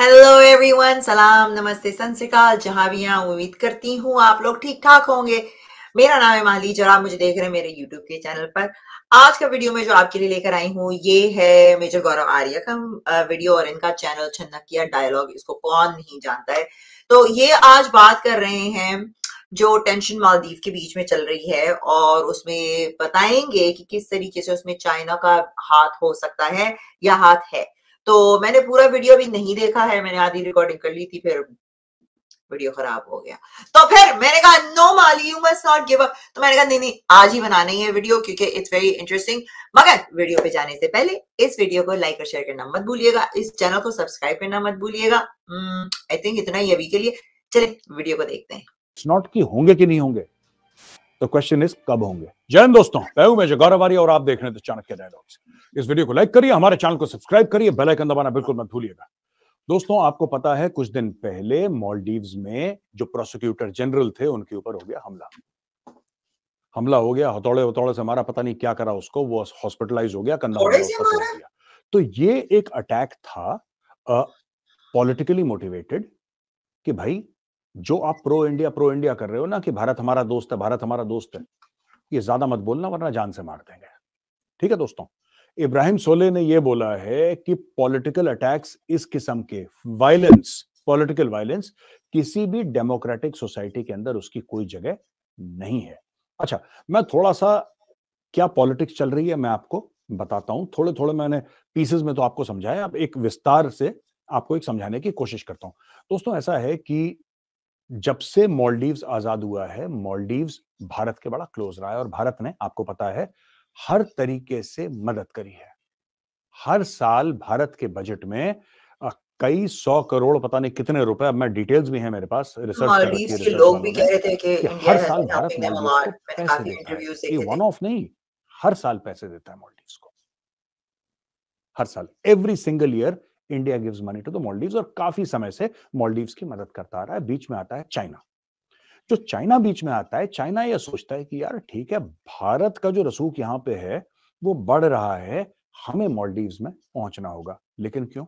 Hello everyone सलाम नमस्ते सत जहां भी यहाँ उम्मीद करती हूँ आप लोग ठीक ठाक होंगे मेरा नाम है माली और आप मुझे देख रहे हैं मेरे यूट्यूब के चैनल पर आज का वीडियो में जो आपके लिए लेकर आई हूँ ये है मेजर गौरव आर्य का वीडियो और इनका चैनल छन्नकिया डायलॉग इसको कौन नहीं जानता है तो ये आज बात कर रहे हैं जो टेंशन मालदीव के बीच में चल रही है और उसमें बताएंगे कि किस तरीके से उसमें चाइना का हाथ हो सकता है या हाथ है तो मैंने पूरा वीडियो भी नहीं देखा है मैंने आधी रिकॉर्डिंग कर ली थी फिर वीडियो खराब हो गया तो फिर मैंने कहा नो माली you must not give up तो मैंने कहा नहीं नहीं आज ही बनाना ही है वीडियो क्योंकि इट्स वेरी इंटरेस्टिंग मगर वीडियो पे जाने से पहले इस वीडियो को लाइक और शेयर करना मत भूलिएगा इस चैनल को सब्सक्राइब करना मत भूलिएगा आई hmm, थिंक इतना ही अभी के लिए चले वीडियो को देखते हैं नॉट की होंगे कि नहीं होंगे तो क्वेश्चन इज कब होंगे जैन दोस्तों मैं हूं मेजर गौरवारी और आप देख रहे थे चाणक्य डायलॉग्स इस वीडियो को लाइक करिए हमारे चैनल को सब्सक्राइब करिए बेल आइकन दबाना बिल्कुल मत भूलिएगा दोस्तों आपको पता है कुछ दिन पहले मॉलडीव्स में जो प्रोसिक्यूटर जनरल थे उनके ऊपर हो गया हमला हमला हो गया हथौड़े हथौड़े से मारा पता नहीं क्या करा उसको वो हॉस्पिटलाइज हो गया कन्ना तो ये एक अटैक था पॉलिटिकली मोटिवेटेड कि भाई जो आप प्रो इंडिया प्रो इंडिया कर रहे हो ना कि भारत हमारा दोस्त है भारत हमारा दोस्त है ये ज्यादा मत बोलना वरना जान से मार देंगे ठीक है दोस्तों इब्राहिम सोले ने यह बोला है कि पॉलिटिकल अटैक्स इस किस्म के वायलेंस पॉलिटिकल वायलेंस किसी भी डेमोक्रेटिक सोसाइटी के अंदर उसकी कोई जगह नहीं है अच्छा मैं थोड़ा सा क्या पॉलिटिक्स चल रही है मैं आपको बताता हूं थोड़े थोड़े मैंने पीसेस में तो आपको समझाया अब एक विस्तार से आपको एक समझाने की कोशिश करता हूं दोस्तों ऐसा है कि जब से मॉलडीव्स आजाद हुआ है मॉलडीव्स भारत के बड़ा क्लोज रहा है और भारत ने आपको पता है हर तरीके से मदद करी है हर साल भारत के बजट में कई सौ करोड़ पता नहीं कितने रुपए अब मैं डिटेल्स भी है मेरे पास रिसर्च के लोग भी कह रहे थे कि, कि हर साल भारत मॉलडीव्स को पैसे वन ऑफ नहीं हर साल पैसे देता है मॉलडीव्स को हर साल every single year India gives money to the Maldive और काफी समय से मॉलडीव की मदद करता आ रहा है बीच में आता है चाइना जो चाइना बीच में आता है चाइना यह सोचता है कि यार ठीक है भारत का जो रसूख यहाँ पे है वो बढ़ रहा है हमें मॉलडीव में पहुंचना होगा लेकिन क्यों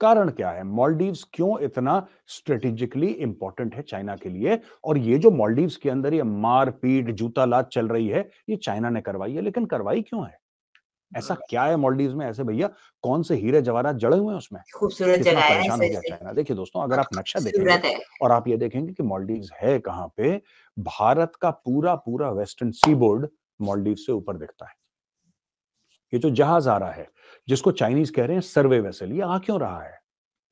कारण क्या है मॉलडीव क्यों इतना स्ट्रेटेजिकली इंपॉर्टेंट है चाइना के लिए और ये जो मॉलडीव के अंदर ये मारपीट जूता लात चल रही है ये चाइना ने करवाई है लेकिन करवाई क्यों है ऐसा हम्म। क्या है मॉलडीव में ऐसे भैया कौन से हीरे जवाहरात जड़े हुए हैं उसमें खूबसूरत जगह है देखिए दोस्तों अगर आप नक्शा देखेंगे और आप ये देखेंगे कि मॉलडीव है कहाँ पे भारत का पूरा पूरा वेस्टर्न सी बोर्ड मॉलडीव से ऊपर दिखता है ये जो जहाज आ रहा है जिसको चाइनीज कह रहे हैं सर्वे वैसे लिए आ क्यों रहा है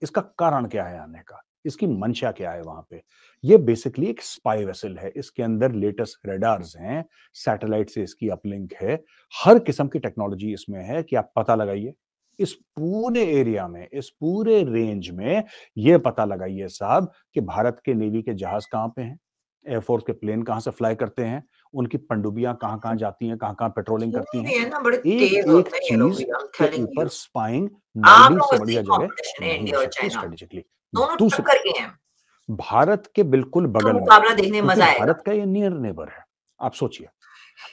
इसका कारण क्या है आने का इसकी मंशा क्या है वहां पे ये बेसिकली एक स्पाई वेसल है इसके अंदर लेटेस्ट रेडार्स हैं सैटेलाइट से इसकी अपलिंक है हर किस्म की टेक्नोलॉजी इसमें है कि आप पता लगाइए इस पूरे एरिया में इस पूरे रेंज में यह पता लगाइए साहब कि भारत के नेवी के जहाज कहाँ पे हैं एयरफोर्स के प्लेन कहाँ से फ्लाई करते हैं उनकी पंडुबियां कहाँ कहाँ हम्म। जाती हैं कहाँ कहाँ पेट्रोलिंग करती हैं एक एक चीज के ऊपर स्पाइंग बढ़िया जगह स्ट्रेटेजिकली दोनों टक्कर के हैं भारत के बिल्कुल तो बगल में मुकाबला देखने मजा आएगा भारत का ये नियर नेबर है आप सोचिए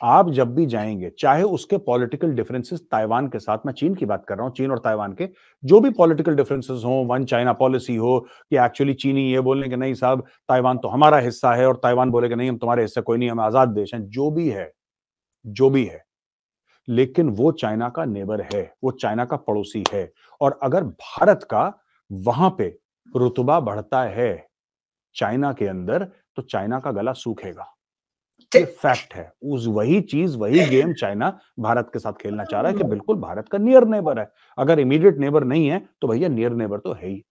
आप जब भी जाएंगे चाहे उसके पॉलिटिकल डिफरेंसेस ताइवान के साथ मैं चीन की बात कर रहा हूं चीन और ताइवान के जो भी पॉलिटिकल डिफरेंसेस हो वन चाइना पॉलिसी हो कि एक्चुअली चीनी ये बोलने के नहीं साहब ताइवान तो हमारा हिस्सा है और ताइवान बोले कि नहीं हम तुम्हारे हिस्सा कोई नहीं हम आजाद देश हैं जो भी है जो भी है लेकिन वो चाइना का नेबर है वो चाइना का पड़ोसी है और अगर भारत का वहां पे रुतबा बढ़ता है चाइना के अंदर तो चाइना का गला सूखेगा ये फैक्ट है उस वही चीज वही गेम चाइना भारत के साथ खेलना चाह रहा है कि बिल्कुल भारत का नियर नेबर है अगर इमीडिएट नेबर नहीं है तो भैया नियर नेबर तो है ही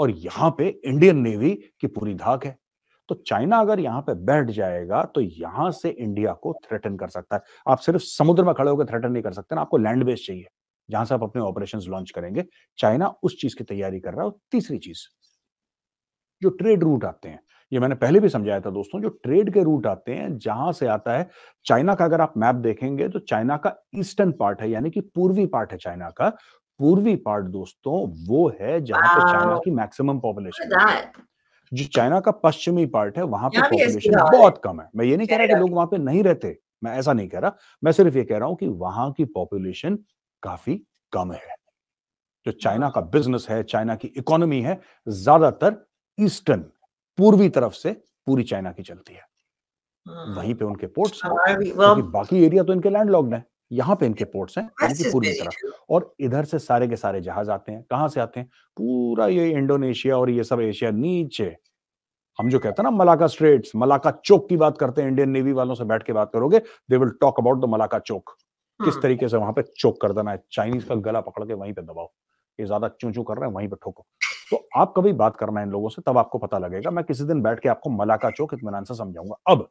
और यहां पे इंडियन नेवी की पूरी धाक है तो चाइना अगर यहां पे बैठ जाएगा तो यहां से इंडिया को थ्रेटन कर सकता है आप सिर्फ समुद्र में खड़े होकर थ्रेटन नहीं कर सकते ना आपको लैंड बेस चाहिए जहां से आप अपने ऑपरेशन लॉन्च करेंगे चाइना उस चीज की तैयारी कर रहा है तीसरी चीज जो ट्रेड रूट आते हैं ये मैंने पहले भी समझाया था दोस्तों जो ट्रेड के रूट आते हैं जहां से आता है चाइना का अगर आप मैप देखेंगे तो चाइना का ईस्टर्न पार्ट है यानी कि पूर्वी पार्ट है चाइना का पूर्वी पार्ट दोस्तों वो है जहां पे चाइना की मैक्सिमम पॉपुलेशन जो चाइना का पश्चिमी पार्ट है वहां पे पॉपुलेशन बहुत कम है मैं ये नहीं कह रहा कि लोग वहां पे नहीं रहते मैं ऐसा नहीं कह रहा मैं सिर्फ ये कह रहा हूं कि वहां की पॉपुलेशन काफी कम है जो हाँ। चाइना का बिजनेस है चाइना की इकोनॉमी है ज्यादातर ईस्टर्न पूर्वी तरफ से पूरी चाइना की चलती है हाँ। वहीं पे उनके पोर्ट्स हाँ, क्योंकि बाकी एरिया तो इनके लैंड लॉक्ड है यहाँ पे इनके पोर्ट्स हैं यानी पूर्वी तरफ और इधर से सारे के सारे जहाज आते हैं कहां से आते हैं पूरा ये इंडोनेशिया और ये सब एशिया नीचे हम जो कहते हैं ना मलाका स्ट्रेट्स मलाका चौक की बात करते हैं इंडियन नेवी वालों से बैठ के बात करोगे they will talk about the Malacca choke किस हाँ। तरीके से वहां पे चोक कर देना है चाइनीज का गला पकड़ के वहीं पे दबाओ ये ज्यादा चू चू कर रहे हैं वहीं पे ठोको तो आप कभी बात करना है इन लोगों से तब आपको पता लगेगा मैं किसी दिन बैठ के आपको मलाका चौक इतमान से समझाऊंगा अब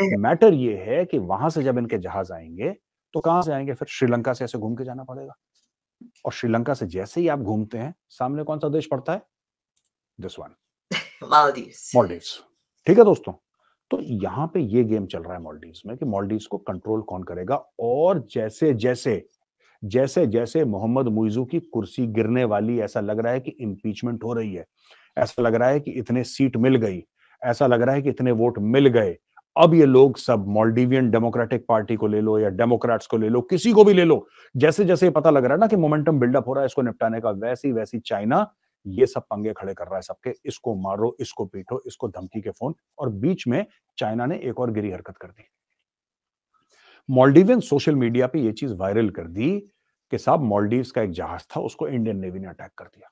हाँ। मैटर ये है कि वहां से जब इनके जहाज आएंगे तो कहां से आएंगे फिर श्रीलंका से ऐसे घूम के जाना पड़ेगा और श्रीलंका से जैसे ही आप घूमते हैं सामने कौन सा देश पड़ता है दिस वन मालदीव मालदीव ठीक है दोस्तों तो यहां पे ये गेम चल रहा है मॉलडीव में कि मॉलडीव को कंट्रोल कौन करेगा और जैसे जैसे जैसे जैसे मोहम्मद मुइजू की कुर्सी गिरने वाली ऐसा लग रहा है कि इम्पीचमेंट हो रही है ऐसा लग रहा है कि इतने सीट मिल गई ऐसा लग रहा है कि इतने वोट मिल गए अब ये लोग सब मॉलडीवियन डेमोक्रेटिक पार्टी को ले लो या डेमोक्रेट्स को ले लो किसी को भी ले लो जैसे जैसे पता लग रहा है ना कि मोमेंटम बिल्डअप हो रहा है इसको निपटाने का वैसी वैसी चाइना ये सब पंगे खड़े कर रहा है सबके इसको मारो इसको पीटो इसको धमकी के फोन और बीच में चाइना ने एक और गिरी हरकत कर दी मॉलडीवियन सोशल मीडिया पे ये चीज वायरल कर दी कि साहब मॉलडीव्स का एक जहाज था उसको इंडियन नेवी ने अटैक कर दिया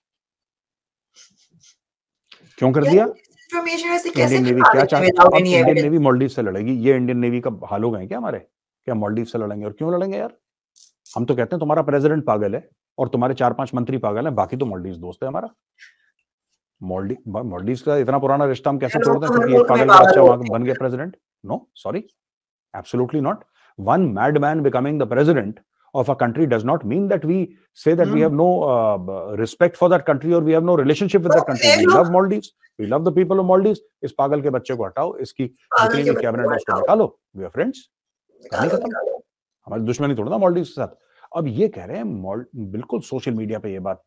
क्यों कर दिया इंडियन नेवी क्या चाहिए इंडियन नेवी मॉलडीव से लड़ेगी ये इंडियन नेवी का हाल हो गए क्या हमारे क्या मॉलडीव से लड़ेंगे और क्यों लड़ेंगे यार हम तो कहते हैं तुम्हारा प्रेसिडेंट पागल है और तुम्हारे चार पांच मंत्री पागल हैं बाकी तो मॉलडीव दोस्त है हमारा मॉलडीव मॉलडीव का इतना पुराना रिश्ता हम कैसे छोड़ दें क्योंकि एक पागल का बच्चा वहां बन गया president no sorry absolutely not one madman becoming the president of a country does not mean that we say that mm. we have no uh, respect for that country or we have no relationship with that country. We love Maldives. We love the people of Maldives. इस पागल के बच्चे को हटाओ इसकी cabinet उसको निकालो we are friends हमारी दुश्मनी थोड़ा ना मॉलडीव के साथ अब ये कह रहे हैं बिल्कुल सोशल मीडिया पे ये बात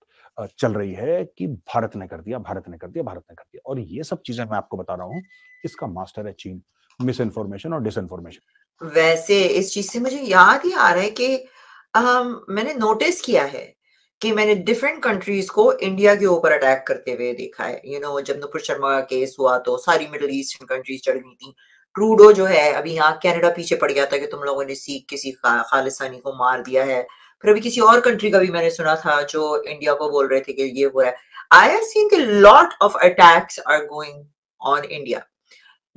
चल रही है कि भारत ने कर दिया भारत ने कर दिया भारत ने कर दिया और ये सब चीजें मैं आपको बता रहा हूँ इसका मास्टर है चीन मिस इन्फॉर्मेशन और डिस इन्फॉर्मेशन वैसे इस चीज से मुझे याद ही आ रहा है कि um, मैंने नोटिस किया है कि मैंने डिफरेंट कंट्रीज को इंडिया के ऊपर अटैक करते हुए देखा है यू you नो know, जब नुपुर शर्मा का केस हुआ तो सारी मिडिल ईस्टर्न कंट्रीज चढ़ गई थी ट्रूडो जो है अभी यहाँ कैनेडा पीछे पड़ गया था कि तुम लोगों ने सीख किसी खालिस्तानी को मार दिया है फिर अभी किसी और कंट्री का भी मैंने सुना था जो इंडिया को बोल रहे थे कि ये हो रहा है I have seen a lot of attacks are going on India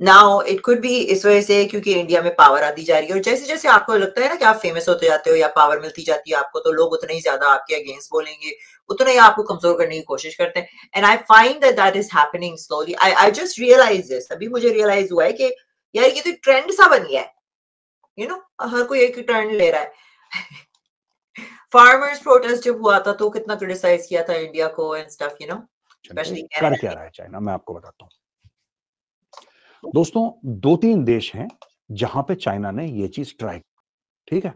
now it could भी इस वजह से क्योंकि इंडिया में पावर आती जा रही है और जैसे जैसे आपको लगता है ना कि आप फेमस होते जाते हो या पावर मिलती जाती है आपको तो लोग उतने ही ज्यादा आपके अगेंस्ट बोलेंगे उतना ही आपको कमजोर करने की कोशिश करते हैं and I find that that is happening slowly I I just realise this अभी मुझे रियलाइज हुआ है कि यार ये तो ट्रेंड सा बन गया है यू नो हर कोई एक ही टर्न ले रहा है फार्मर्स प्रोटेस्ट जब हुआ था तो कितना क्रिटिसाइज किया था इंडिया को एंड स्टफ यू नो कर क्या रहा है चाइना मैं आपको बताता हूँ दोस्तों दो तीन देश हैं जहां पे चाइना ने ये चीज ट्राई ठीक है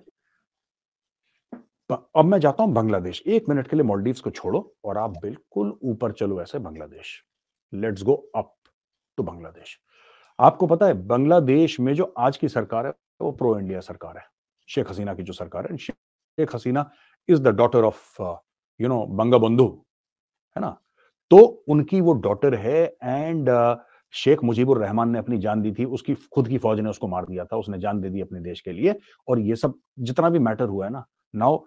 अब मैं जाता हूं बांग्लादेश एक मिनट के लिए मॉलडीव्स को छोड़ो और आप बिल्कुल ऊपर चलो ऐसे Bangladesh let's go up to Bangladesh आपको पता है बांग्लादेश में जो आज की सरकार है वो प्रो इंडिया सरकार है शेख हसीना की जो सरकार है Sheikh Hasina is the daughter of you know Bangabandhu है ना तो उनकी वो डॉटर है एंड uh, शेख मुजीबुर रहमान ने अपनी जान दी थी उसकी खुद की फौज ने उसको मार दिया था उसने जान दे दी अपने देश के लिए और ये सब जितना भी मैटर हुआ है ना now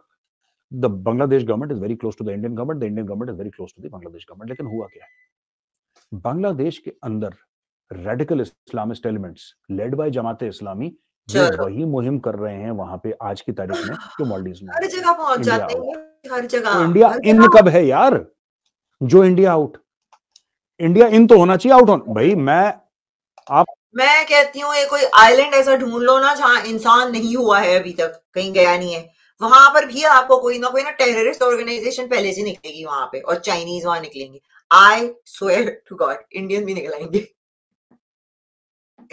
the Bangladesh government is very close to the Indian government the Indian government is very close to the Bangladesh government लेकिन हुआ क्या है बांग्लादेश के अंदर radical Islamist elements led by Jamaat Islami जो वही मुहिम कर रहे हैं वहां पे आज की तारीख में जो मॉलिज में हर जगह पहुंच जाते हैं हर जगह इंडिया तो इन कब है यार जो इंडिया आउट इंडिया इन तो होना चाहिए आउट होना भाई मैं आप मैं कहती हूँ कोई आइलैंड ऐसा ढूंढ लो ना जहाँ इंसान नहीं हुआ है अभी तक कहीं गया नहीं है वहां पर भी आपको कोई ना कोई ना टेररिस्ट ऑर्गेनाइजेशन पहले से निकलेगी वहां पे और चाइनीज वहां निकलेंगे I swear to God Indian भी निकलेंगे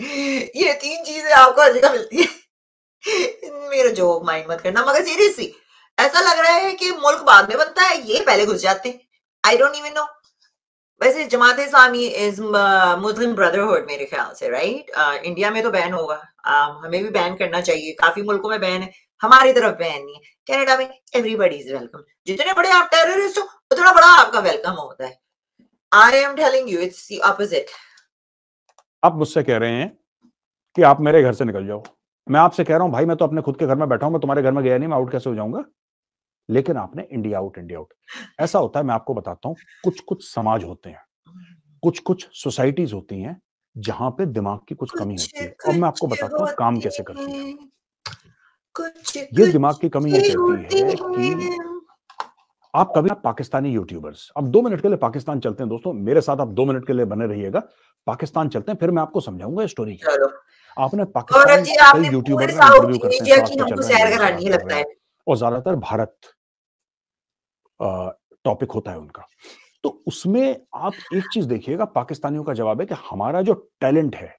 ये तीन चीजें आपको हर जगह मिलती है मेरा जो माइंड मत करना मगर सीरियसली ऐसा लग रहा है कि मुल्क बाद में बनता है ये पहले घुस जाते आई डोंट इवन नो वैसे जमात इस्लामी इज मुस्लिम ब्रदरहुड मेरे ख्याल से राइट right? इंडिया में तो बैन होगा uh, हमें भी बैन करना चाहिए काफी मुल्कों में बैन है हमारी तरफ बैन नहीं है कैनेडा में एवरीबडी इज वेलकम जितने बड़े आप टेररिस्ट हो उतना बड़ा आपका वेलकम होता है I am telling you it's the opposite आप मुझसे कह रहे हैं कि आप मेरे घर से निकल जाओ मैं आपसे कह रहा हूं भाई मैं तो अपने खुद के घर में बैठा हूं मैं तुम्हारे घर में गया नहीं मैं आउट कैसे हो जाऊंगा लेकिन आपने इंडिया आउट इंडिया आउट ऐसा होता है मैं आपको बताता हूं कुछ कुछ समाज होते हैं कुछ कुछ सोसाइटीज होती हैं जहां पे दिमाग की कुछ कुछ कमी होती है और मैं आपको बताता हूँ काम कैसे करती है ये दिमाग की कमी ये कहती है कि आप कभी पाकिस्तानी यूट्यूबर्स अब दो मिनट के लिए पाकिस्तान चलते हैं दोस्तों मेरे साथ आप दो मिनट के लिए बने रहिएगा पाकिस्तान चलते हैं फिर मैं आपको समझाऊंगा स्टोरी आपने पाकिस्तान यूट्यूबर तो तो और ज्यादातर भारत टॉपिक होता है उनका तो उसमें आप एक चीज देखिएगा पाकिस्तानियों का जवाब है कि हमारा जो टैलेंट है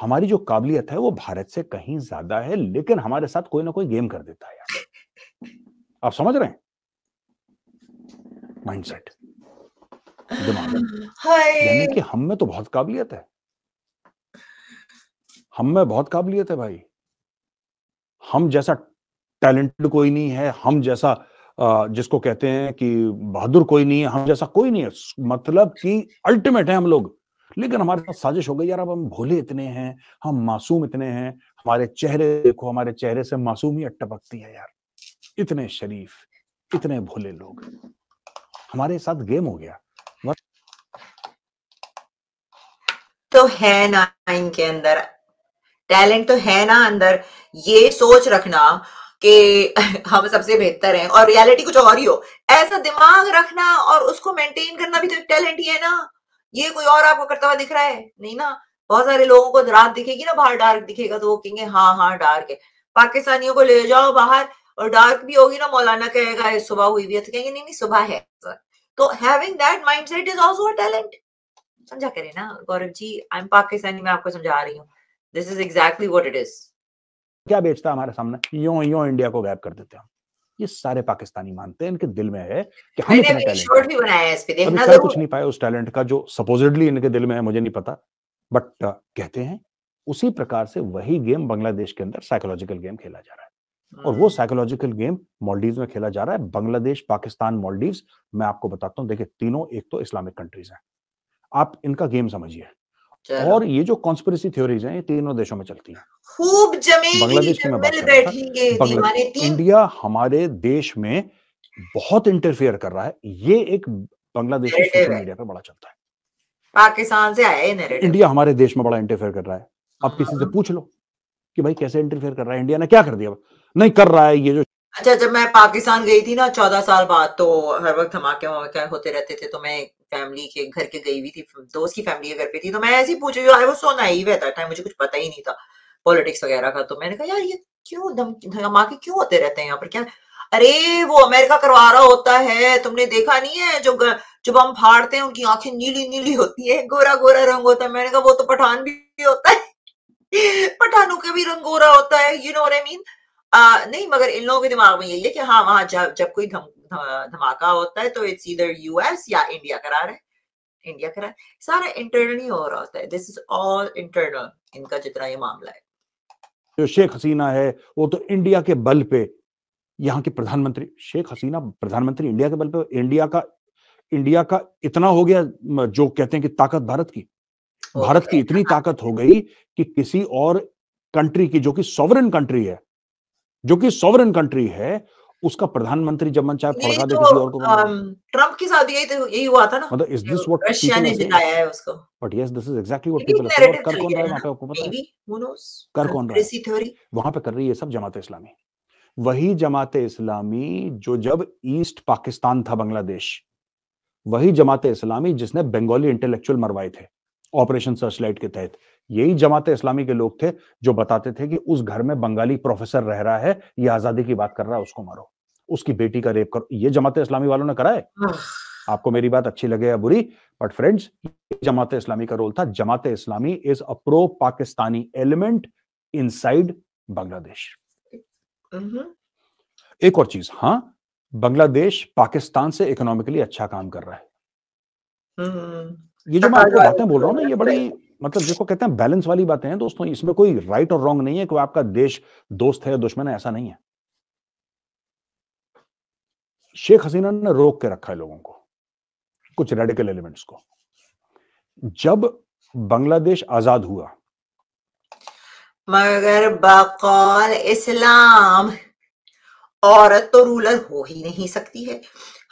हमारी जो काबिलियत है वो भारत से कहीं ज्यादा है लेकिन हमारे साथ कोई ना कोई गेम कर देता है यार आप समझ रहे हैं माइंडसेट दिमाग यानी कि हम में तो बहुत काबिलियत है हम में बहुत काबिलियत है भाई हम जैसा टैलेंटेड कोई नहीं है हम जैसा जिसको कहते हैं कि बहादुर कोई नहीं है हम जैसा कोई नहीं है मतलब कि अल्टीमेट है हम लोग लेकिन हमारे साथ साजिश हो गई यार अब हम भोले इतने हैं हम मासूम इतने हैं हमारे चेहरे देखो हमारे चेहरे से मासूमियत टपकती है यार इतने शरीफ इतने भोले लोग हमारे साथ गेम हो गया तो है ना इनके अंदर टैलेंट तो है ना अंदर ये सोच रखना कि हम सबसे बेहतर हैं और रियलिटी कुछ और ही हो ऐसा दिमाग रखना और उसको मेंटेन करना भी तो टैलेंट ही है ना ये कोई और आपको करता हुआ दिख रहा है नहीं ना बहुत सारे लोगों को रात दिखेगी ना बाहर डार्क दिखेगा तो वो कहेंगे हाँ हाँ डार्क है पाकिस्तानियों को ले जाओ बाहर और डार्क भी होगी ना मौलाना कहेगा सुबह हुई भी है तो कहेंगे नहीं नहीं सुबह है तो having that mind set is also talent समझा करें ना गौरव जी आई एम पाकिस्तानी मैं आपको समझा रही हूँ this is exactly what it is क्या बेचता हमारे सामने यो यो इंडिया को गैप कर देते हैं ये सारे पाकिस्तानी मानते हैं इनके दिल में है कि हम इतना टैलेंट भी बनाया है इस पे देखना जरूर कुछ नहीं पाया उस टैलेंट का जो सपोजिटली इनके दिल में है मुझे नहीं पता बट uh, कहते हैं उसी प्रकार से वही गेम बांग्लादेश के अंदर साइकोलॉजिकल गेम खेला जा रहा है और वो साइकोलॉजिकल गेम मॉलडीव में खेला जा रहा है बांग्लादेश पाकिस्तान मॉलडीव मैं आपको बताता हूँ देखिए तीनों एक तो इस्लामिक कंट्रीज हैं आप इनका गेम समझिए और ये जो कॉन्स्पिरसी थ्योरीज हैं ये तीनों देशों में चलती हैं खूब बांग्लादेश में इंडिया हमारे देश में बहुत इंटरफेयर कर रहा है ये एक बांग्लादेश सोशल मीडिया पर बड़ा चलता है पाकिस्तान से आया इंडिया हमारे देश में बड़ा इंटरफेयर कर रहा है आप हाँ। किसी से पूछ लो कि भाई कैसे इंटरफेयर कर रहा है इंडिया ने क्या कर दिया नहीं कर रहा है ये जो अच्छा जब मैं पाकिस्तान गई थी ना चौदह साल बाद तो हर वक्त धमाके वमाके होते रहते थे तो मैं फैमिली के घर के गई हुई थी दोस्त की फैमिली के घर पे थी तो मैं ऐसे ही पूछी आई वो मुझे कुछ पता ही नहीं था पॉलिटिक्स वगैरह का तो मैंने कहा यार ये क्यों धमाके क्यों होते रहते हैं यहाँ पर क्या अरे वो अमेरिका करवा रहा होता है तुमने देखा नहीं है जो जब हम फाड़ते हैं उनकी आंखें नीली नीली होती है गोरा गोरा रंग होता है मैंने कहा वो तो पठान भी होता है पठानों का भी रंग गोरा होता है यू नो आई मीन नहीं मगर इन लोगों के दिमाग में यही है कि हाँ वहां जब जब कोई धमाका होता है तो इट्स इधर यूएस या इंडिया करा रहे इंडिया करा सारा इंटरनल ही हो रहा होता है दिस इज ऑल इंटरनल इनका जितना ये मामला है जो शेख हसीना है वो तो इंडिया के बल पे यहाँ के प्रधानमंत्री शेख हसीना प्रधानमंत्री इंडिया के बल पे इंडिया का इंडिया का इतना हो गया जो कहते हैं कि ताकत भारत की भारत की इतनी हाँ। ताकत हो गई कि किसी और कंट्री की जो कि सॉवरन कंट्री है जो कि सॉवरन कंट्री है उसका प्रधानमंत्री जब मन चाहे फड़का दे तो, किसी और को ट्रंप के साथ तो, यही हुआ था ना मतलब इज दिस व्हाट रशिया ने जिताया है उसको but yes this is exactly what people कर कौन रहा है वहां पे आपको पता है कर कौन रहा है वहां पे कर रही है सब जमात इस्लामी वही जमात इस्लामी जो जब ईस्ट पाकिस्तान था बांग्लादेश वही जमात इस्लामी जिसने बंगाली इंटेलेक्चुअल मरवाए थे ऑपरेशन सर्चलाइट के तहत यही जमात इस्लामी के लोग थे जो बताते थे कि उस घर में बंगाली प्रोफेसर रह रहा है ये आजादी की बात कर रहा है उसको मारो उसकी बेटी का रेप करो ये जमात इस्लामी वालों ने कराए आपको मेरी बात अच्छी लगे या बुरी बट फ्रेंड्स जमात इस्लामी का रोल था Jamaat Islami is a pro Pakistani element inside Bangladesh hmm. एक और चीज हाँ बांग्लादेश पाकिस्तान से इकोनॉमिकली अच्छा काम कर रहा है हम्म। ये जो मैं हाँ, आपको हाँ, बातें बोल रहा हूँ ना ये बड़ी मतलब जिसको कहते हैं बैलेंस वाली बातें हैं दोस्तों इसमें कोई राइट और रॉन्ग नहीं है कि आपका देश दोस्त है या दुश्मन है ऐसा नहीं है शेख हसीना ने रोक के रखा है लोगों को कुछ रेडिकल एलिमेंट्स को जब बांग्लादेश आजाद हुआ मगर बकौल इस्लाम औरत तो रूलर हो ही नहीं सकती है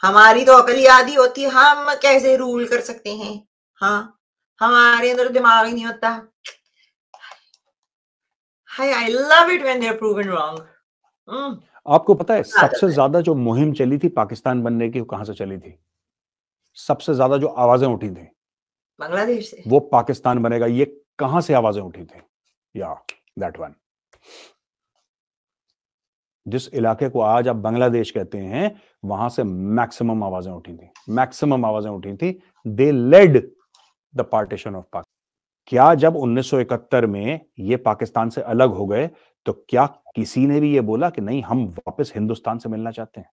हमारी तो अकली आदि होती है हम कैसे रूल कर सकते हैं हाँ हमारे अंदर तो दिमाग ही नहीं होता हाय I love it when they are proven wrong आपको पता है सबसे ज्यादा जो मुहिम चली थी पाकिस्तान बनने की कहां से चली थी सबसे ज्यादा जो आवाजें उठी थी बांग्लादेश से वो पाकिस्तान बनेगा ये कहां से आवाजें उठी थी या दैट वन जिस इलाके को आज आप बांग्लादेश कहते हैं वहां से मैक्सिमम आवाजें उठी थी मैक्सिमम आवाजें उठी थी they led the partition of Pakistan क्या जब 1971 में ये पाकिस्तान से अलग हो गए तो क्या किसी ने भी ये बोला कि नहीं हम वापस हिंदुस्तान से मिलना चाहते हैं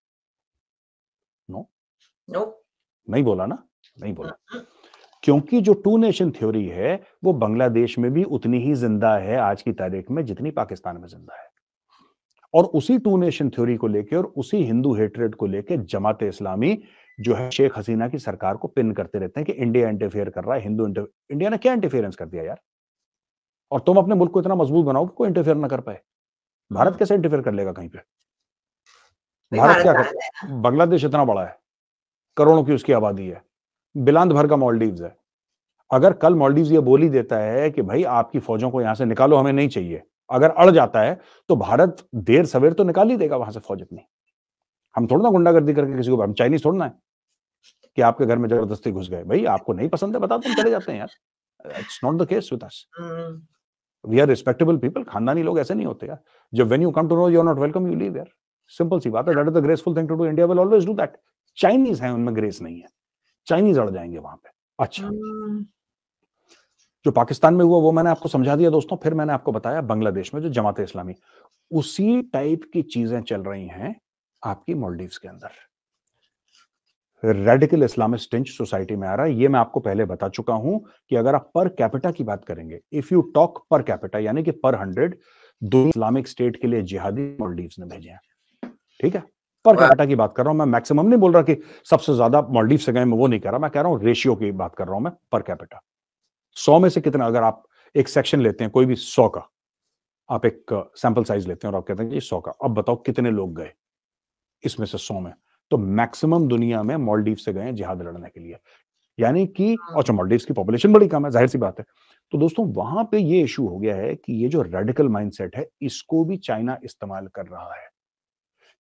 नो no? no. नहीं बोला ना नहीं बोला mm-hmm. क्योंकि जो टू नेशन थ्योरी है वो बांग्लादेश में भी उतनी ही जिंदा है आज की तारीख में जितनी पाकिस्तान में जिंदा है और उसी टू नेशन थ्योरी को लेकर और उसी हिंदू हेटरेट को लेकर जमात इस्लामी जो है शेख हसीना की सरकार को पिन करते रहते हैं कि इंडिया इंटरफेयर कर रहा है हिंदू इंडिया ने क्या इंटरफेरेंस कर दिया यार और तुम अपने मुल्क को इतना मजबूत बनाओ कि कोई इंटरफेयर ना कर पाए भारत कैसे इंटरफेयर कर लेगा कहीं पे भारत क्या कर बांग्लादेश इतना बड़ा है करोड़ों की उसकी आबादी है बिलांद भर का मॉलडीव है अगर कल मॉलडीव ये बोली देता है कि भाई आपकी फौजों को यहां से निकालो हमें नहीं चाहिए अगर अड़ जाता है तो भारत देर सवेर तो निकाल ही देगा वहां से फौज अपनी हम थोड़ा ना गुंडागर्दी करके किसी को हम चाइनीज थोड़ा ना है कि आपके घर में जबरदस्ती घुस गए भाई आपको नहीं पसंद है बता तुम चले जाते हैं यार it's not the case with us we are respectable people खानदानी लोग ऐसे नहीं होते यार जब when you come to know you are not welcome you leave यार सिंपल सी बात है that is the graceful thing to do India will always do that Chinese है उनमें ग्रेस नहीं है चाइनीज अड़ जाएंगे वहां पे अच्छा हम्म। जो पाकिस्तान में हुआ वो मैंने आपको समझा दिया दोस्तों फिर मैंने आपको बताया बांग्लादेश में जो जमात इस्लामी उसी टाइप की चीजें चल रही हैं आपकी मॉलडीव्स के अंदर रेडिकल इस्लामिक टिंच सोसाइटी में आ रहा है ये मैं आपको पहले बता चुका हूं कि अगर आप पर कैपिटा की बात करेंगे if you talk per capita यानी कि पर हंड्रेड दो इस्लामिक स्टेट के लिए जिहादी मॉलडीव ने भेजे हैं ठीक है पर कैपिटा की बात कर रहा हूं मैं मैक्सिमम नहीं बोल रहा कि सबसे ज्यादा मॉलडीव से गए मैं वो नहीं कह रहा मैं कह रहा हूं रेशियो की बात कर रहा हूं मैं पर कैपिटा सौ में से कितना अगर आप एक सेक्शन लेते हैं कोई भी सौ का आप एक सैंपल साइज लेते हैं और आप कहते हैं कि सौ का अब बताओ कितने लोग गए इसमें से सौ में तो मैक्सिमम दुनिया में मॉलडीव से गए जिहाद लड़ने के लिए यानी कि हाँ। अच्छा मॉलडीव की पॉपुलेशन बड़ी कम है जाहिर सी बात है तो दोस्तों वहां पे ये इशू हो गया है कि ये जो रेडिकल माइंडसेट है इसको भी चाइना इस्तेमाल कर रहा है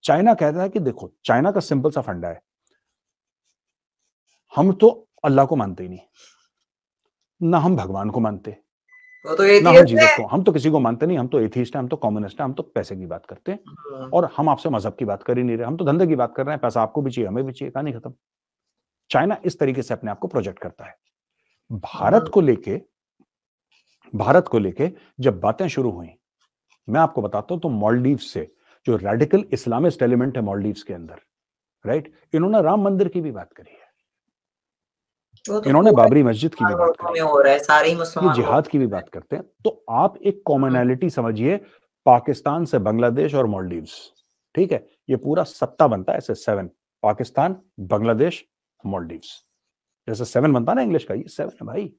चाइना कहता है कि देखो चाइना का सिंपल सा फंडा है हम तो अल्लाह को मानते ही नहीं ना हम भगवान को मानते तो एथियस्ट हाँ हम तो किसी को मानते नहीं हम तो एथिस्ट है हम तो कम्युनिस्ट है हम तो पैसे की बात करते हैं हाँ। और हम आपसे मजहब की बात कर ही नहीं रहे हम तो धंधे की बात कर रहे हैं पैसा आपको भी चाहिए हमें भी चाहिए नहीं खत्म चाइना इस तरीके से अपने आप को प्रोजेक्ट करता है भारत हाँ। को लेके भारत को लेके जब बातें शुरू हुई मैं आपको बताता हूं तो मॉलडीव से जो रेडिकल इस्लामिस्ट एलिमेंट है मॉलडीव के अंदर राइट इन्होंने राम मंदिर की भी बात करी है तो इन्होंने बाबरी मस्जिद की भी बात कर हो रहा है सारे जिहाद की भी बात करते हैं तो आप एक कॉमनैलिटी समझिए पाकिस्तान से बांग्लादेश और मॉलडीव ठीक है ये पूरा सत्ता बनता है ऐसे सेवन पाकिस्तान बांग्लादेश मॉलडीव जैसे सेवन बनता ना इंग्लिश का ये सेवन है भाई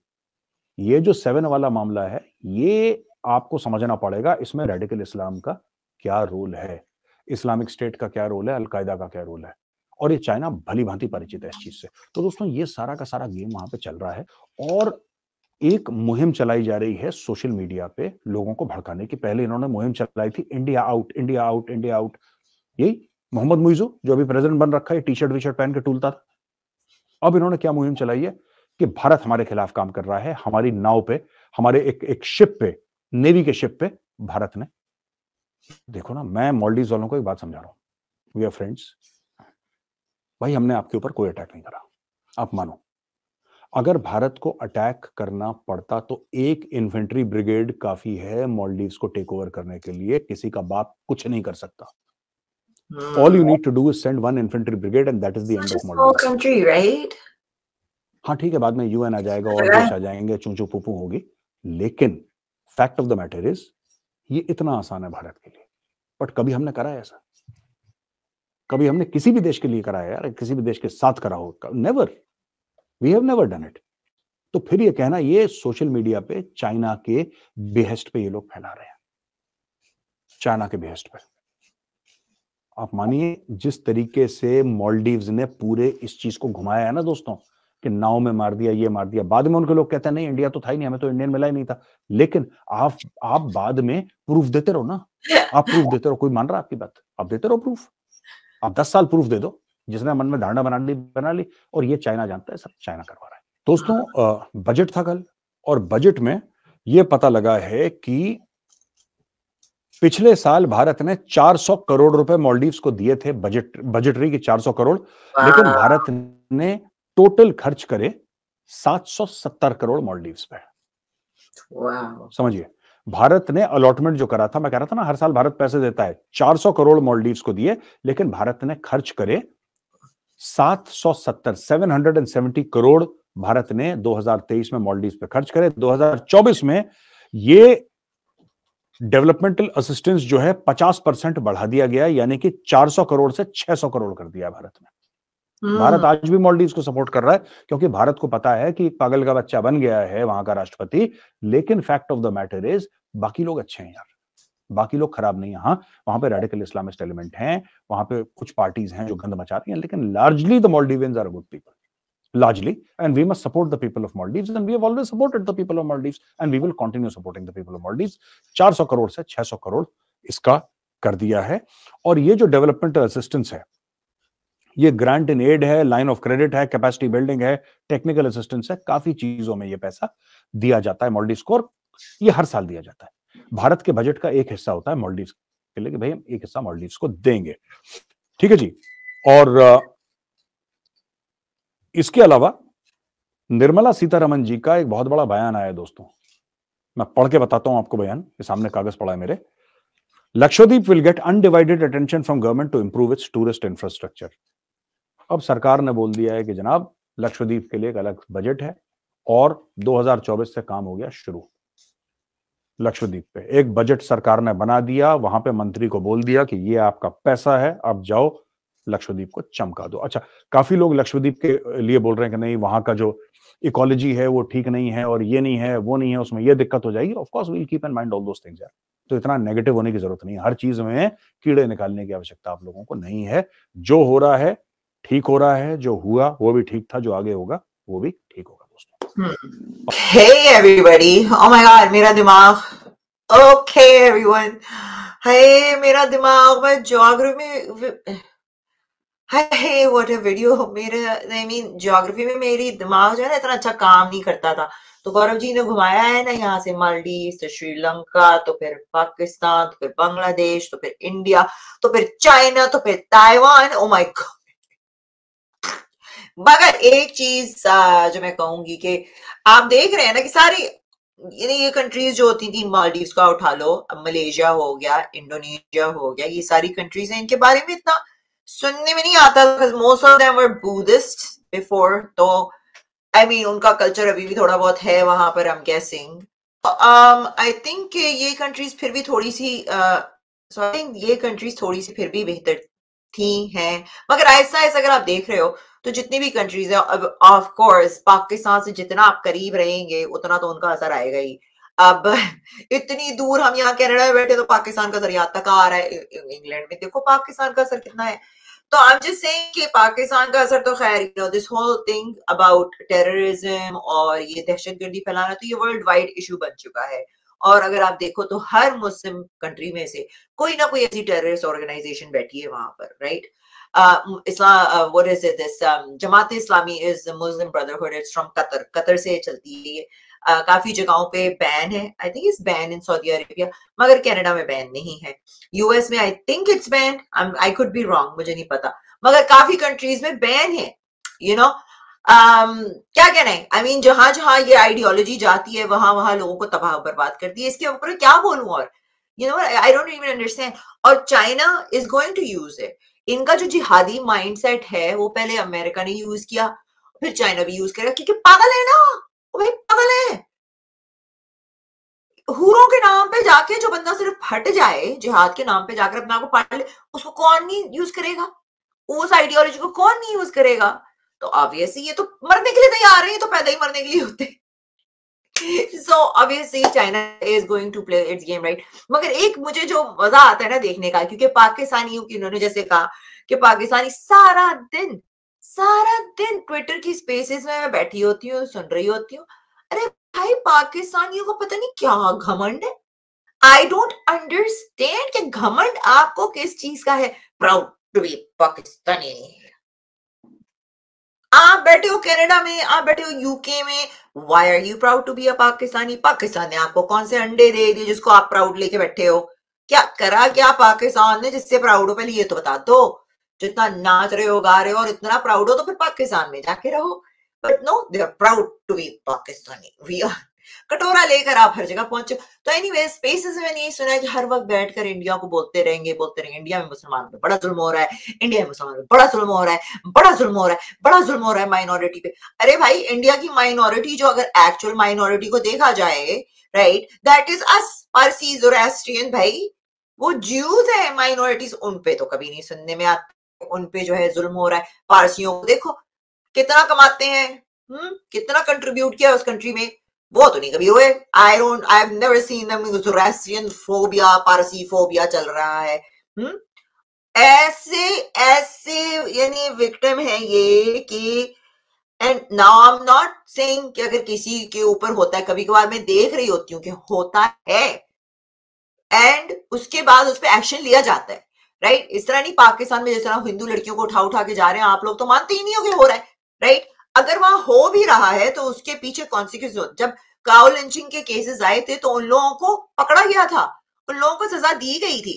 ये जो सेवन वाला मामला है ये आपको समझना पड़ेगा इसमें रेडिकल इस्लाम का क्या रोल है इस्लामिक स्टेट का क्या रोल है अलकायदा का क्या रोल है और ये चाइना भली भांति परिचित है इस चीज से तो दोस्तों ये सारा का सारा गेम वहां पे चल रहा है और एक मुहिम चलाई जा रही है सोशल मीडिया पे लोगों को भड़काने की पहले इन्होंने मुहिम चलाई थी India out India out India out यही मोहम्मद मुइजू जो अभी प्रेसिडेंट बन रखा है टी शर्ट वी शर्ट पहन के टूलता था अब इन्होंने क्या मुहिम चलाई है कि भारत हमारे खिलाफ काम कर रहा है हमारी नाव पे हमारे एक एक शिप पे नेवी के शिप पे भारत ने देखो ना मैं मॉल्डीव वालों को एक बात समझा रहा हूं वी आर फ्रेंड्स भाई हमने आपके ऊपर कोई अटैक नहीं करा आप मानो अगर भारत को अटैक करना पड़ता तो एक इन्फेंट्री ब्रिगेड काफी है मॉलडीव को टेक ओवर करने के लिए किसी का बाप कुछ नहीं कर सकता all you need to do is send one infantry brigade and that is the end of हाँ ठीक है बाद में यूएन आ जाएगा और देश आ जाएंगे चूचू पुपू होगी लेकिन fact of the matter is ये इतना आसान है भारत के लिए बट कभी हमने करा है ऐसा कभी हमने किसी भी देश के लिए कराया यार किसी भी देश के साथ करा हो never we have never done it तो फिर ये कहना ये सोशल मीडिया पे चाइना के बेहस्ट पे ये लोग फैला रहे हैं चाइना के बेहस्ट पे आप मानिए जिस तरीके से मॉलडीव्स ने पूरे इस चीज को घुमाया है ना दोस्तों कि नाव में मार दिया ये मार दिया बाद में उनके लोग कहते हैं नहीं इंडिया तो था ही नहीं हमें तो इंडियन मिला ही नहीं था लेकिन आप आप बाद में प्रूफ देते रहो ना आप प्रूफ देते रहो कोई मान रहा आपकी बात आप देते रहो प्रूफ आप दस साल प्रूफ दे दो जिसने मन में धारणा बना ली बना ली और ये चाइना जानता है सब चाइना करवा रहा है दोस्तों बजट था कल और बजट में ये पता लगा है कि पिछले साल भारत ने 400 करोड़ रुपए मॉलडीव्स को दिए थे बजट बजटरी के 400 करोड़ लेकिन भारत ने टोटल खर्च करे 770 करोड़ मॉलडीव्स पे समझिए भारत ने अलॉटमेंट जो करा था मैं कह रहा था ना हर साल भारत पैसे देता है 400 करोड़ मॉलडीव्स को दिए लेकिन भारत ने खर्च करे 770 770 करोड़ भारत ने 2023 में मॉलडीव्स पे खर्च करे 2024 में ये डेवलपमेंटल असिस्टेंस जो है 50 परसेंट बढ़ा दिया गया यानी कि 400 करोड़ से 600 करोड़ कर दिया भारत ने भारत हम्म। आज भी मॉलडीव को सपोर्ट कर रहा है क्योंकि भारत को पता है कि पागल का बच्चा बन गया है वहां का राष्ट्रपति लेकिन fact of the matter is बाकी लोग अच्छे हैं यार बाकी लोग खराब नहीं यहाँ वहां पे रेडिकल इस्लामिस्ट एलिमेंट हैं वहां पे कुछ पार्टीज हैं जो गंद मचा रही हैं लेकिन largely the Maldivians are good people largely and we must support the people of Maldives and we have always supported the people of Maldives and we will continue supporting the people of Maldives 400 crore से 600 करोड़ इसका कर दिया है और ये जो डेवलपमेंटल असिस्टेंस है ये ग्रांट इन एड है लाइन ऑफ क्रेडिट है कैपेसिटी बिल्डिंग है टेक्निकल असिस्टेंस है काफी चीजों में ये पैसा दिया जाता है मॉलडीव स्कोर ये हर साल दिया जाता है भारत के बजट का एक हिस्सा होता है मॉलडीव के लिए भाई हम एक हिस्सा मॉलडीव को देंगे ठीक है जी और इसके अलावा निर्मला सीतारमन जी का एक बहुत बड़ा बयान आया दोस्तों मैं पढ़ के बताता हूं आपको बयान ये सामने कागज पड़ा है मेरे Lakshadweep will get undivided attention from government to improve its tourist infrastructure अब सरकार ने बोल दिया है कि जनाब लक्षद्वीप के लिए एक अलग बजट है और 2024 से काम हो गया शुरू लक्षद्वीप पे एक बजट सरकार ने बना दिया वहां पे मंत्री को बोल दिया कि ये आपका पैसा है अब जाओ लक्षद्वीप को चमका दो अच्छा काफी लोग लक्षद्वीप के लिए बोल रहे हैं कि नहीं वहां का जो इकोलॉजी है वो ठीक नहीं है और ये नहीं है वो नहीं है उसमें ये दिक्कत हो जाएगी of course we'll keep in mind all those things यार तो इतना नेगेटिव होने की जरूरत नहीं है हर चीज में कीड़े निकालने की आवश्यकता आप लोगों को नहीं है जो हो रहा है ठीक हो रहा है जो हुआ वो भी ठीक था जो आगे होगा वो भी ठीक होगा दोस्तों hey everybody oh my God मेरा दिमाग ओके एवरीवन हाय मेरा दिमाग मैं ज्योग्राफी में हाय व्हाट अ वीडियो मेरे आई मीन ज्योग्राफी में मेरी दिमाग जो है ना इतना अच्छा काम नहीं करता था तो गौरव जी ने घुमाया है ना यहाँ से मालदीव से तो श्रीलंका तो फिर पाकिस्तान तो फिर बांग्लादेश तो फिर इंडिया तो फिर चाइना तो फिर ताइवान ओ माय गॉड मगर एक चीज जो मैं कहूंगी कि आप देख रहे हैं ना कि सारी ये कंट्रीज जो होती थी मालदीव का उठा लो मलेशिया हो गया इंडोनेशिया हो गया ये सारी कंट्रीज हैं इनके बारे में इतना सुनने में नहीं आता most of them were Buddhist before तो आई I मीन mean, उनका कल्चर अभी भी थोड़ा बहुत है वहां पर हम सिंह आई थिंक ये कंट्रीज फिर भी थोड़ी सी सो आई थिंक ये कंट्रीज थोड़ी सी फिर भी बेहतर थी हैं मगर ऐसा ऐसा अगर आप देख रहे हो तो जितनी भी कंट्रीज है ऑफ कोर्स पाकिस्तान से जितना आप करीब रहेंगे उतना तो उनका असर आएगा ही अब इतनी दूर हम यहाँ कैनेडा में बैठे तो पाकिस्तान का असर यहाँ तक आ रहा है इंग्लैंड में देखो पाकिस्तान का असर कितना है तो आप जिस कि पाकिस्तान का असर तो खैर you know this whole thing about terrorism और ये दहशत गर्दी फैलाना तो ये वर्ल्ड वाइड इशू बन चुका है और अगर आप देखो तो हर मुस्लिम कंट्री में से कोई ना कोई ऐसी टेररिस्ट ऑर्गेनाइजेशन बैठी है वहां पर right Islam what is it this Jamaat Islami is Muslim Brotherhood it's from Qatar Qatar से चलती है Uh, काफी जगहों पे बैन है I think it's ban in Saudi Arabia मगर कनाडा में बैन नहीं है यूएस में I think it's ban I could be wrong मुझे नहीं पता मगर काफी कंट्रीज में बैन है you you know know? um, क्या कहना है आई मीन जहां जहां ये आइडियोलॉजी जाती है वहां वहां लोगों को तबाह बर्बाद करती है इसके ऊपर क्या बोलूं और you know I don't even understand और China is going to use it इनका जो जिहादी माइंडसेट है वो पहले अमेरिका ने यूज किया फिर चाइना भी यूज करेगा क्योंकि पागल है ना वो भाई पागल है हूरों के नाम पे जाके जो बंदा सिर्फ हट जाए जिहाद के नाम पे जाकर अपने आप को पाल ले उसको कौन नहीं यूज करेगा उस आइडियोलॉजी को कौन नहीं यूज करेगा तो ऑब्वियसली ये तो मरने के लिए नहीं आ रहे ये तो पैदा ही मरने के लिए होते हैं so obviously China is going to play its game right मगर एक मुझे जो मजा आता है ना देखने का क्योंकि पाकिस्तानी उन्होंने जैसे कहा कि पाकिस्तानी सारा दिन सारा दिन ट्विटर की स्पेसेस में मैं बैठी होती हूँ सुन रही होती हूँ अरे भाई पाकिस्तानियों को पता नहीं क्या घमंड है आई डोंट अंडरस्टैंड कि घमंड आपको किस चीज का है प्राउड टू बी पाकिस्तानी आप बैठे हो कनाडा में आप बैठे हो यूके में why are you proud to be a Pakistani Pakistan ने आपको कौन से अंडे दे दिए जिसको आप प्राउड लेके बैठे हो क्या करा क्या पाकिस्तान ने जिससे प्राउड हो पहले ये तो बता दो जितना नाच रहे हो गा रहे हो और इतना प्राउड हो तो फिर पाकिस्तान में जाके रहो but no they are proud to be Pakistani we are कटोरा लेकर आप हर जगह पहुंचे तो एनी वे स्पेसिस मैंने यही सुना है कि हर वक्त बैठकर इंडिया को बोलते रहेंगे बोलते रहेंगे इंडिया में मुसलमानों पर बड़ा जुल्म हो रहा है इंडिया में मुसलमान पर बड़ा जुल्म हो रहा है बड़ा जुल्म हो रहा है बड़ा जुल्म हो रहा है माइनॉरिटी पे अरे भाई इंडिया की माइनॉरिटी जो अगर एक्चुअल माइनॉरिटी को देखा जाए right that is us Parsis और एस्ट्रियन भाई वो ज्यूज है माइनॉरिटीज उन पे तो कभी नहीं सुनने में आते उन पे जो है जुल्म हो रहा है पारसियों को देखो कितना कमाते हैं हम्म कितना कंट्रीब्यूट किया उस कंट्री में बहुत तो नहीं कभी हुए I don't I have never seen them Russian phobia Parsi phobia चल रहा है हम्म ऐसे ऐसे यानी विक्टिम है ये कि and now I am not saying कि अगर किसी के ऊपर होता है कभी कभार मैं देख रही होती हूँ कि होता है एंड उसके बाद उस पर एक्शन लिया जाता है राइट right? इस तरह नहीं पाकिस्तान में जिस तरह हिंदू लड़कियों को उठा उठा के जा रहे हैं आप लोग तो मानते ही नहीं हो कि हो रहा है राइट right? अगर वहां हो भी रहा है तो उसके पीछे कॉन्सिक्वेंस जब काउ लिंचिंग के केसेस आए थे तो उन लोगों को पकड़ा गया था उन लोगों को सजा दी गई थी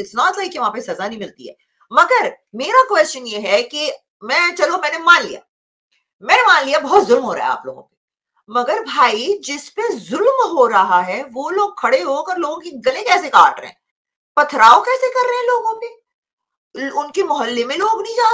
इट्स नॉट लाइक वहां पे सजा नहीं मिलती है मगर मेरा क्वेश्चन ये है कि मैं चलो मैंने मान लिया मैंने मान लिया बहुत जुल्म हो रहा है आप लोगों पे मगर भाई जिस पे जुल्म हो रहा है वो लोग खड़े होकर लोगों की गले कैसे काट रहे हैं पथराव कैसे कर रहे हैं लोगों पे उनके मोहल्ले में लोग नहीं जा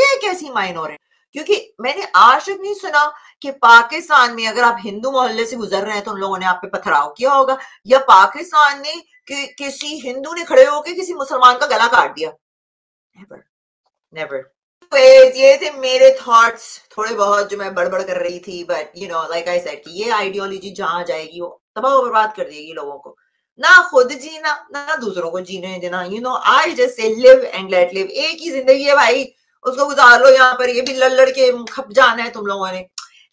ये कैसी माइनर है क्योंकि मैंने आज तक नहीं सुना कि पाकिस्तान में अगर आप हिंदू मोहल्ले से गुजर रहे हैं तो उन लोगों ने आप पे पथराव किया होगा या पाकिस्तान ने कि, किसी हिंदू ने खड़े होकर किसी मुसलमान का गला काट दिया नेवर तो नेवर ये थे मेरे थॉट्स थोड़े बहुत जो मैं बड़बड़ कर रही थी but you know like I said कि ये आइडियोलॉजी जहां जाएगी वो तबाह बर्बाद कर देगी लोगों को ना खुद जीना ना दूसरों को जीने देना you know I just say live and let live एक ही जिंदगी है भाई उसको गुजार लो यहाँ पर ये भी लड़ लड़ के खप जाना है तुम लोगों ने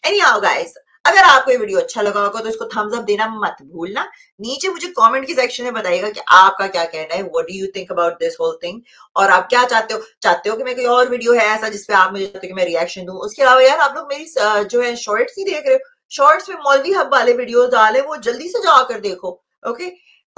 एनी आओ गाइज अगर आपको ये वीडियो अच्छा लगा होगा तो इसको थम्स अप देना मत भूलना नीचे मुझे कमेंट के सेक्शन में बताइएगा कि आपका क्या कहना है what do you think about this whole thing और आप क्या चाहते हो चाहते हो कि मैं कोई और वीडियो है ऐसा जिसपे आप मुझे चाहते हो कि मैं रिएक्शन दूं उसके अलावा यार आप लोग मेरी जो है शॉर्ट्स ही देख रहे हो शॉर्ट्स में मौलवी हब वाले वीडियो डाले वो जल्दी से जाकर देखो ओके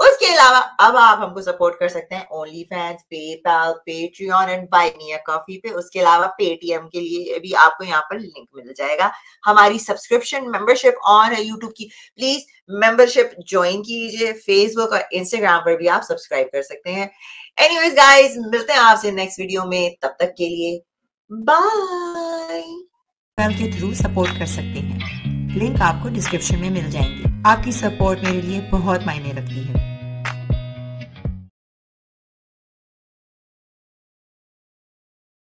उसके अलावा अब आप हमको सपोर्ट कर सकते हैं only fans PayPal Patreon and बाइनिया कॉफी पे उसके अलावा पेटीएम के लिए भी आपको यहाँ पर लिंक मिल जाएगा हमारी सब्सक्रिप्शन मेंबरशिप ऑन है यूट्यूब की प्लीज मेंबरशिप ज्वाइन कीजिए फेसबुक और इंस्टाग्राम पर भी आप सब्सक्राइब कर सकते हैं एनीवेज गाइस मिलते हैं आपसे नेक्स्ट वीडियो में तब तक के लिए बाय के थ्रू सपोर्ट कर सकते हैं लिंक आपको डिस्क्रिप्शन में मिल जाएंगे आपकी सपोर्ट मेरे लिए बहुत मायने रखती है